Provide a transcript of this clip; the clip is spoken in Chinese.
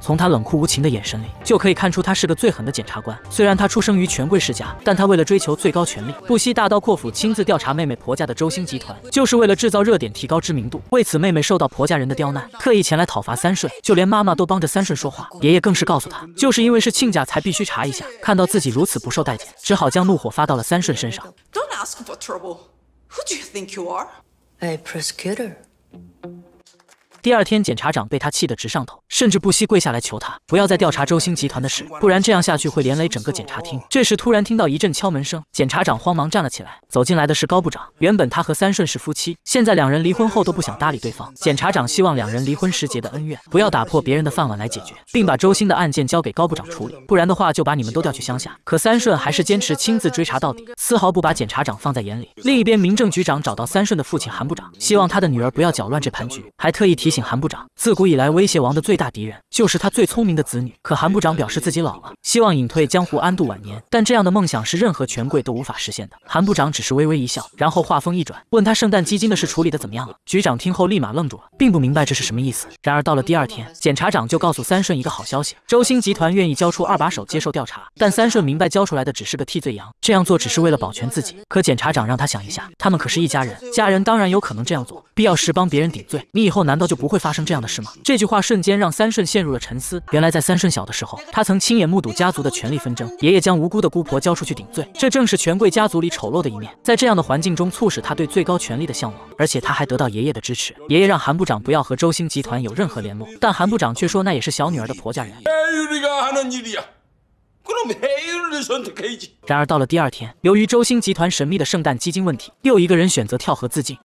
从他冷酷无情的眼神里，就可以看出他是个最狠的检察官。虽然他出生于权贵世家，但他为了追求最高权力，不惜大刀阔斧亲自调查妹妹婆家的周星集团，就是为了制造热点，提高知名度。为此，妹妹受到婆家人的刁难，特意前来讨伐三顺。就连妈妈都帮着三顺说话，爷爷更是告诉他，就是因为是亲家，才必须查一下。看到自己如此不受待见，只好将怒火发到了三顺身上。第二天，检察长被他气得直上头，甚至不惜跪下来求他不要再调查周星集团的事，不然这样下去会连累整个检察厅。这时突然听到一阵敲门声，检察长慌忙站了起来，走进来的是高部长。原本他和三顺是夫妻，现在两人离婚后都不想搭理对方。检察长希望两人离婚时结的恩怨不要打破别人的饭碗来解决，并把周星的案件交给高部长处理，不然的话就把你们都调去乡下。可三顺还是坚持亲自追查到底，丝毫不把检察长放在眼里。另一边，民政局长找到三顺的父亲韩部长，希望他的女儿不要搅乱这盘局，还特意提。提醒韩部长，自古以来威胁王的最大敌人就是他最聪明的子女。可韩部长表示自己老了，希望隐退江湖，安度晚年。但这样的梦想是任何权贵都无法实现的。韩部长只是微微一笑，然后话锋一转，问他圣诞基金的事处理的怎么样了。局长听后立马愣住了，并不明白这是什么意思。然而到了第二天，检察长就告诉三顺一个好消息：周兴集团愿意交出二把手接受调查。但三顺明白，交出来的只是个替罪羊，这样做只是为了保全自己。可检察长让他想一下，他们可是一家人，家人当然有可能这样做。必要时帮别人顶罪，你以后难道就不会发生这样的事吗？这句话瞬间让三顺陷入了沉思。原来在三顺小的时候，他曾亲眼目睹家族的权力纷争，爷爷将无辜的姑婆交出去顶罪，这正是权贵家族里丑陋的一面。在这样的环境中，促使他对最高权力的向往。而且他还得到爷爷的支持，爷爷让韩部长不要和周兴集团有任何联络，但韩部长却说那也是小女儿的婆家人。然而到了第二天，由于周兴集团神秘的圣诞基金问题，又一个人选择跳河自尽。